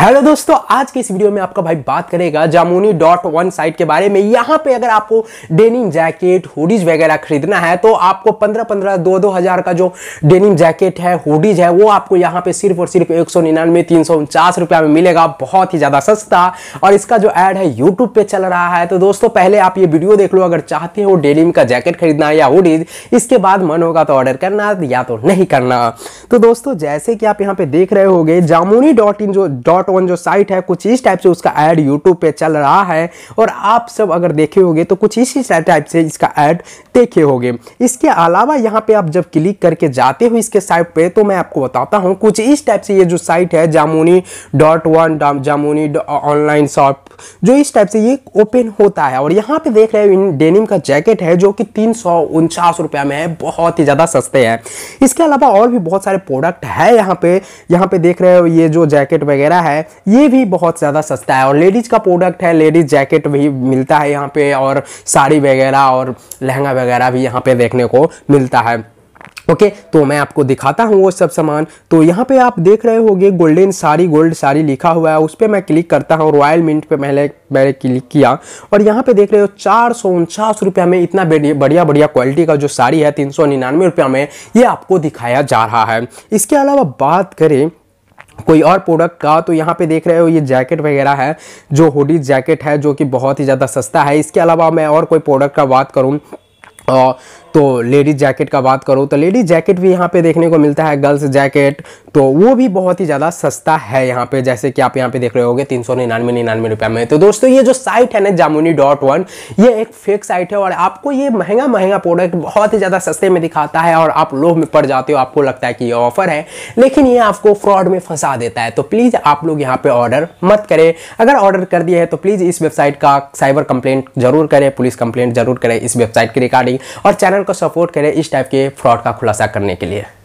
hello दोस्तों आज के इस वीडियो में आपका भाई बात करेगा जामुनी डॉट वन साइट के बारे में यहाँ पे अगर आपको डेनिम जैकेट हुडीज वगैरह खरीदना है तो आपको पंद्रह पंद्रह दो दो हजार का जो डेनिम जैकेट है हुडीज है वो आपको यहाँ पे सिर्फ और सिर्फ एक सौ निन्यानवे तीन सौ उनचास रुपया में मिलेगा बहुत ही ज़्यादा सस्ता और इसका जो एड है यूट्यूब पे चल रहा है तो दोस्तों पहले आप ये वीडियो देख लो अगर चाहते हो डेनिम का जैकेट खरीदना या हुडीज इसके बाद मन होगा तो ऑर्डर करना या तो नहीं करना तो दोस्तों जैसे कि आप यहाँ पे देख रहे हो जामुनी डॉट इन जो डॉट डॉट वन जो साइट है कुछ इस टाइप से उसका ऐड यूट्यूब पे चल रहा है और आप सब अगर देखे होंगे तो कुछ इसी टाइप से इसका ऐड देखे होंगे इसके अलावा यहाँ पे आप जब क्लिक करके जाते हो इसके साइट पे तो मैं आपको बताता हूँ कुछ इस टाइप से ये जो साइट है Jamuni dot one Jamuni online shop जो इस टाइप से ये ओपन होता है और यहाँ पे देख रहे हो इन डेनिम का जैकेट है जो कि तीन रुपया में है बहुत ही ज़्यादा सस्ते हैं इसके अलावा और भी बहुत सारे प्रोडक्ट है यहाँ पे यहाँ पे देख रहे हो ये जो जैकेट वगैरह है है ये भी बहुत ज़्यादा सस्ता है और लेडीज़ का प्रोडक्ट है लेडीज़ जैकेट भी मिलता है यहाँ पे और साड़ी वगैरह और लहंगा वगैरह भी यहाँ पे देखने को मिलता है ओके okay, तो मैं आपको दिखाता हूँ वो सब सामान तो यहाँ पे आप देख रहे होगे गोल्डन साड़ी गोल्ड साड़ी लिखा हुआ है उस पर मैं क्लिक करता हूँ रॉयल मिंट पे पहले मैंने क्लिक किया और यहाँ पे देख रहे हो चार सौ उनचास रुपया में इतना बढ़िया बढ़िया क्वालिटी का जो साड़ी है तीन सौ निन्यानवे रुपया में ये आपको दिखाया जा रहा है इसके अलावा बात करें कोई और प्रोडक्ट का तो यहाँ पे देख रहे हो ये जैकेट वगैरह है जो होडीज जैकेट है जो कि बहुत ही ज़्यादा सस्ता है इसके अलावा मैं और कोई प्रोडक्ट का बात करूँ तो लेडीज़ जैकेट का बात करो तो लेडीज़ जैकेट भी यहाँ पे देखने को मिलता है गर्ल्स जैकेट तो वो भी बहुत ही ज़्यादा सस्ता है यहाँ पे जैसे कि आप यहाँ पे देख रहे गए तीन सौ निन्यानवे निन्यानवे रुपया में तो दोस्तों ये जो साइट है ना जामुनी डॉट वन ये एक फेक साइट है और आपको ये महंगा महंगा प्रोडक्ट बहुत ही ज़्यादा सस्ते में दिखाता है और आप लोभ में पड़ जाते हो आपको लगता है कि ये ऑफर है लेकिन ये आपको फ्रॉड में फंसा देता है तो प्लीज़ आप लोग यहाँ पर ऑर्डर मत करें अगर ऑर्डर कर दिया है तो प्लीज़ इस वेबसाइट का साइबर कंप्लेंट जरूर करें पुलिस कंप्लेंट जरूर करें इस वेबसाइट की रिकॉर्डिंग और चैनल को सपोर्ट करें इस टाइप के फ्रॉड का खुलासा करने के लिए